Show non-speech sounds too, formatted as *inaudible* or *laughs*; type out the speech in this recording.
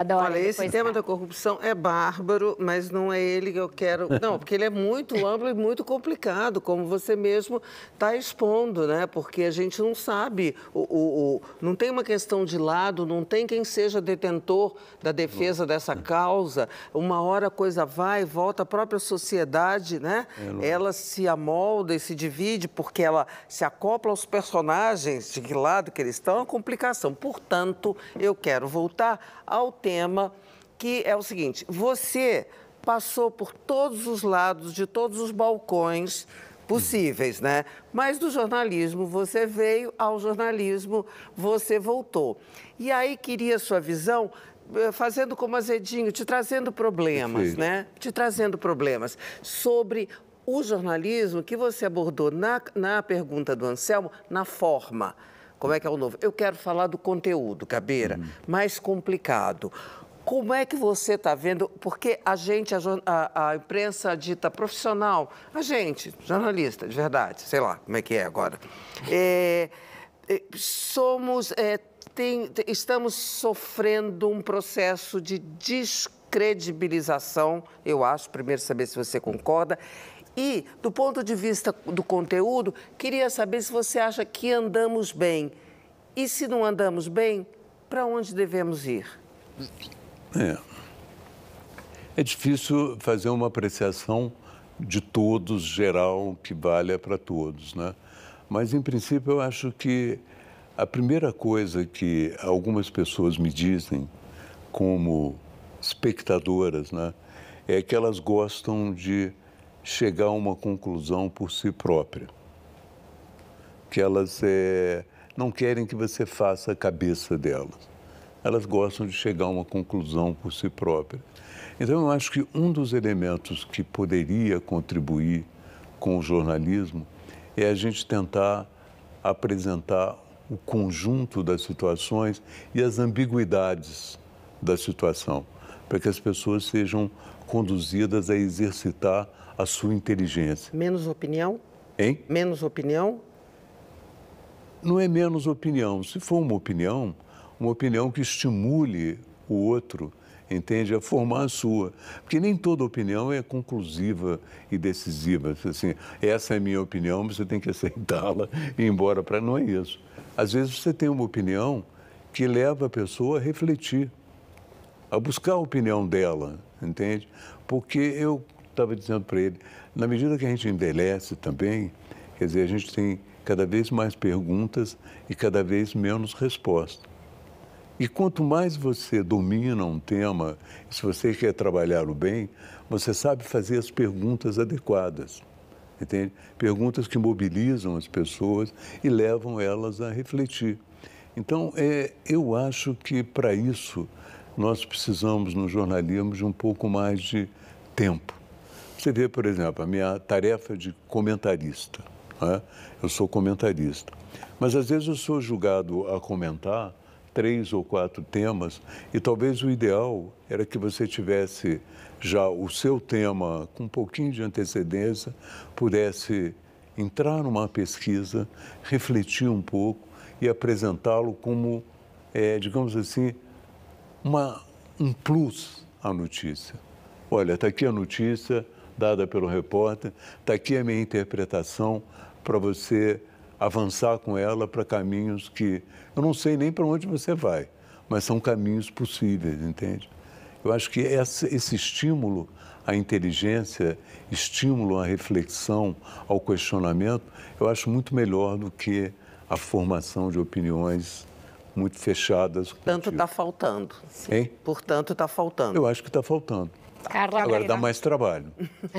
Adoro, esse tá. tema da corrupção é bárbaro, mas não é ele que eu quero. *laughs* Não, porque ele é muito amplo e muito complicado, como você mesmo está expondo, né? Porque a gente não sabe, o, o, o, não tem uma questão de lado, não tem quem seja detentor da defesa dessa causa. Uma hora a coisa vai, volta, a própria sociedade, né? É, é. ela se amolda e se divide porque ela se acopla aos personagens de que lado que eles estão, é uma complicação. Portanto, eu quero voltar ao tema tema que é o seguinte: você passou por todos os lados, de todos os balcões possíveis, né? Mas do jornalismo você veio, ao jornalismo você voltou. E aí queria sua visão eh, fazendo como azedinho, te trazendo problemas, Sim. né? Te trazendo problemas sobre o jornalismo que você abordou na, na pergunta do Anselmo, na forma como é que é o novo? Eu quero falar do conteúdo, Cabeira, uhum. mais complicado. Como é que você está vendo? Porque a gente, a, a, imprensa dita profissional, a gente, jornalista, de verdade, sei lá como é que é agora, é, é somos, é, tem, estamos sofrendo um processo de descredibilização, eu acho, primeiro saber se você concorda, e, do ponto de vista do conteúdo, queria saber se você acha que andamos bem. E se não andamos bem, para onde devemos ir? É. É difícil fazer uma apreciação de todos, geral, que valha para todos, né? Mas, em princípio, eu acho que a primeira coisa que algumas pessoas me dizem, como espectadoras, né, é que elas gostam de chegar a uma conclusão por si própria. Que elas é, não querem que você faça a cabeça delas. Elas gostam de chegar a uma conclusão por si própria. Então, eu acho que um dos elementos que poderia contribuir com o jornalismo é a gente tentar apresentar o conjunto das situações e as ambiguidades da situação para que as pessoas sejam conduzidas a exercitar a sua inteligência. Menos opinião? Hein? Menos opinião? Não é menos opinião. Se for uma opinião, uma opinião que estimule o outro, entende? A formar a sua. Porque nem toda opinião é conclusiva e decisiva. Assim, essa é a minha opinião, você tem que aceitá-la e ir embora. Para não é isso. Às vezes você tem uma opinião que leva a pessoa a refletir a buscar a opinião dela, entende? Porque eu estava dizendo para ele, na medida que a gente envelhece também, quer dizer, a gente tem cada vez mais perguntas e cada vez menos respostas. E quanto mais você domina um tema, se você quer trabalhar o bem, você sabe fazer as perguntas adequadas. Entende? Perguntas que mobilizam as pessoas e levam elas a refletir. Então, é, eu acho que para isso nós precisamos no jornalismo de um pouco mais de tempo. Você vê, por exemplo, a minha tarefa de comentarista. Né? Eu sou comentarista. Mas às vezes eu sou julgado a comentar três ou quatro temas e talvez o ideal era que você tivesse já o seu tema com um pouquinho de antecedência, pudesse entrar numa pesquisa, refletir um pouco e apresentá-lo como, é, digamos assim, uma, um plus à notícia. Olha, está aqui a notícia dada pelo repórter, está aqui a minha interpretação para você avançar com ela para caminhos que eu não sei nem para onde você vai, mas são caminhos possíveis, entende? Eu acho que esse estímulo à inteligência, estímulo à reflexão, ao questionamento, eu acho muito melhor do que a formação de opiniões muito fechadas. Portanto, está faltando. Sim. Hein? Portanto, está faltando. Eu acho que está faltando. Carla Agora dá mais trabalho. *laughs*